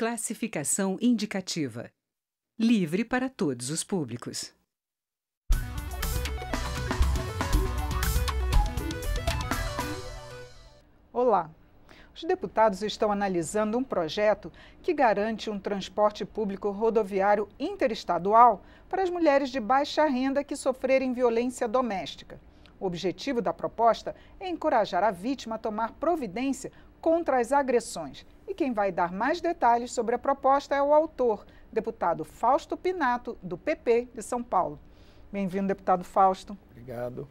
Classificação indicativa. Livre para todos os públicos. Olá. Os deputados estão analisando um projeto que garante um transporte público rodoviário interestadual para as mulheres de baixa renda que sofrerem violência doméstica. O objetivo da proposta é encorajar a vítima a tomar providência contra as agressões. E quem vai dar mais detalhes sobre a proposta é o autor, deputado Fausto Pinato, do PP de São Paulo. Bem-vindo, deputado Fausto. Obrigado.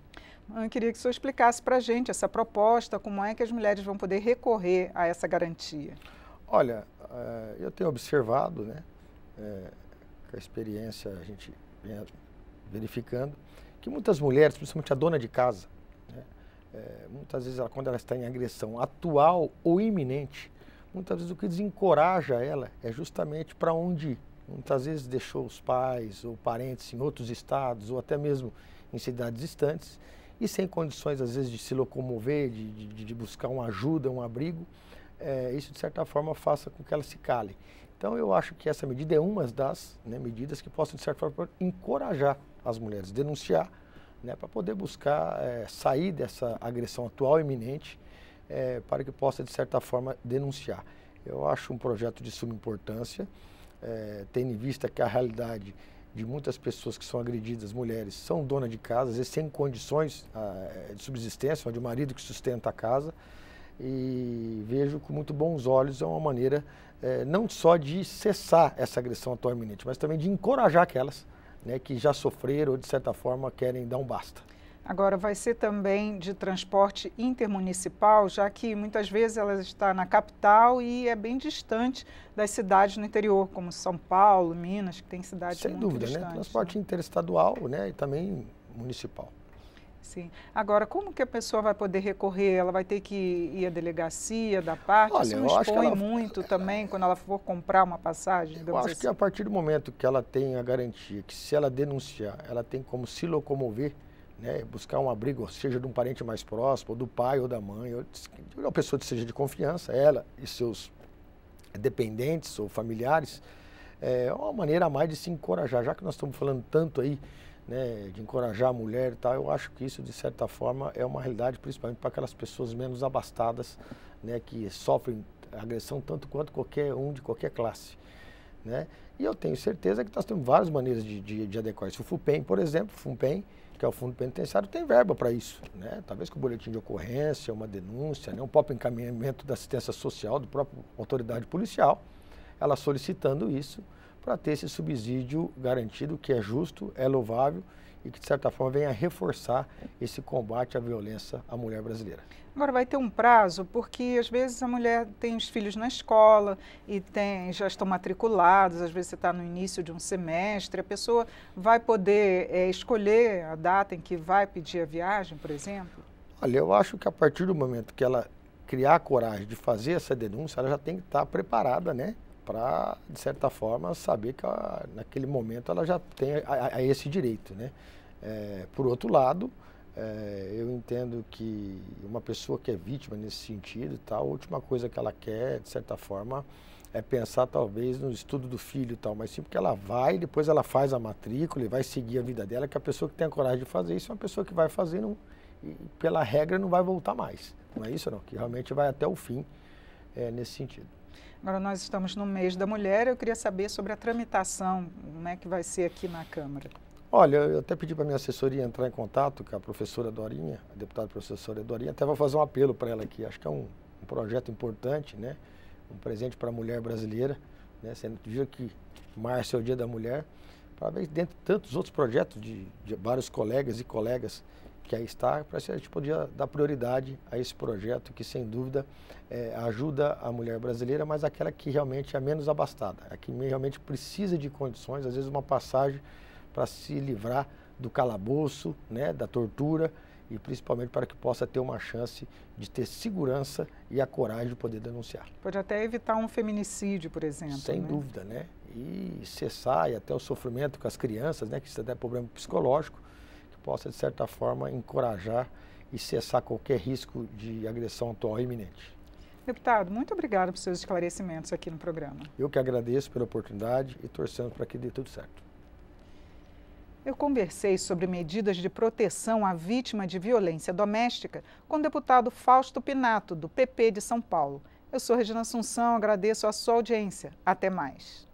Eu queria que o senhor explicasse para a gente essa proposta, como é que as mulheres vão poder recorrer a essa garantia. Olha, eh, eu tenho observado, né, eh, com a experiência a gente vem verificando, que muitas mulheres, principalmente a dona de casa, né, é, muitas vezes, ela, quando ela está em agressão atual ou iminente, muitas vezes o que desencoraja ela é justamente para onde ir. Muitas vezes deixou os pais ou parentes em outros estados ou até mesmo em cidades distantes e sem condições, às vezes, de se locomover, de, de, de buscar uma ajuda, um abrigo. É, isso, de certa forma, faça com que ela se cale. Então, eu acho que essa medida é uma das né, medidas que possam, de certa forma, encorajar as mulheres a denunciar né, para poder buscar é, sair dessa agressão atual iminente é, para que possa, de certa forma, denunciar. Eu acho um projeto de suma importância, é, tendo em vista que a realidade de muitas pessoas que são agredidas, mulheres, são donas de casa, às vezes sem condições ah, de subsistência, ou de um marido que sustenta a casa, e vejo com muito bons olhos é uma maneira não só de cessar essa agressão atual iminente, mas também de encorajar aquelas né, que já sofreram ou, de certa forma, querem dar um basta. Agora, vai ser também de transporte intermunicipal, já que muitas vezes ela está na capital e é bem distante das cidades no interior, como São Paulo, Minas, que tem cidades Sem muito dúvida, né? distantes. Sem dúvida, né? Transporte interestadual né? e também municipal. Sim. Agora, como que a pessoa vai poder recorrer? Ela vai ter que ir à delegacia da parte? Olha, Isso não expõe ela, muito ela, também quando ela for comprar uma passagem? Eu acho assim. que a partir do momento que ela tem a garantia que se ela denunciar, ela tem como se locomover, né, buscar um abrigo, seja de um parente mais próximo, ou do pai ou da mãe, ou de uma pessoa que seja de confiança, ela e seus dependentes ou familiares, é uma maneira a mais de se encorajar, já que nós estamos falando tanto aí né, de encorajar a mulher e tal, eu acho que isso, de certa forma, é uma realidade, principalmente para aquelas pessoas menos abastadas, né, que sofrem agressão tanto quanto qualquer um de qualquer classe. Né? E eu tenho certeza que nós temos várias maneiras de, de, de adequar isso. O FUPEM, por exemplo, o FUPEM, que é o Fundo Penitenciário, tem verba para isso. Né? Talvez com o boletim de ocorrência, uma denúncia, né? um próprio encaminhamento da assistência social, do próprio autoridade policial, ela solicitando isso, para ter esse subsídio garantido, que é justo, é louvável e que, de certa forma, venha reforçar esse combate à violência à mulher brasileira. Agora, vai ter um prazo, porque às vezes a mulher tem os filhos na escola e tem, já estão matriculados, às vezes você está no início de um semestre, a pessoa vai poder é, escolher a data em que vai pedir a viagem, por exemplo? Olha, eu acho que a partir do momento que ela criar a coragem de fazer essa denúncia, ela já tem que estar tá preparada, né? para, de certa forma, saber que a, naquele momento ela já tem a, a esse direito. Né? É, por outro lado, é, eu entendo que uma pessoa que é vítima nesse sentido, tá, a última coisa que ela quer, de certa forma, é pensar talvez no estudo do filho e tal, mas sim porque ela vai, depois ela faz a matrícula e vai seguir a vida dela, que a pessoa que tem a coragem de fazer isso é uma pessoa que vai fazer não, e, pela regra não vai voltar mais. Não é isso não, que realmente vai até o fim é, nesse sentido. Agora, nós estamos no mês da mulher, eu queria saber sobre a tramitação, como é que vai ser aqui na Câmara. Olha, eu até pedi para minha assessoria entrar em contato com a professora Dorinha, a deputada professora Dorinha, até vou fazer um apelo para ela aqui. Acho que é um, um, projeto importante, né? Um presente para a mulher brasileira, né? Sendo dia que março é o Dia da Mulher, para ver dentro de tantos outros projetos de, de vários colegas e colegas que aí está, para se a gente podia dar prioridade a esse projeto que, sem dúvida, é, ajuda a mulher brasileira, mas aquela que realmente é menos abastada, a que realmente precisa de condições, às vezes uma passagem para se livrar do calabouço, né, da tortura e principalmente para que possa ter uma chance de ter segurança e a coragem de poder denunciar. Pode até evitar um feminicídio, por exemplo. Sem né? dúvida, né? E cessar e até o sofrimento com as crianças, né, que isso até é problema psicológico, possa, de certa forma, encorajar e cessar qualquer risco de agressão atual iminente. Deputado, muito obrigado por seus esclarecimentos aqui no programa. Eu que agradeço pela oportunidade e torcendo para que dê tudo certo. Eu conversei sobre medidas de proteção à vítima de violência doméstica com o deputado Fausto Pinato, do PP de São Paulo. Eu sou Regina Assunção, agradeço a sua audiência. Até mais.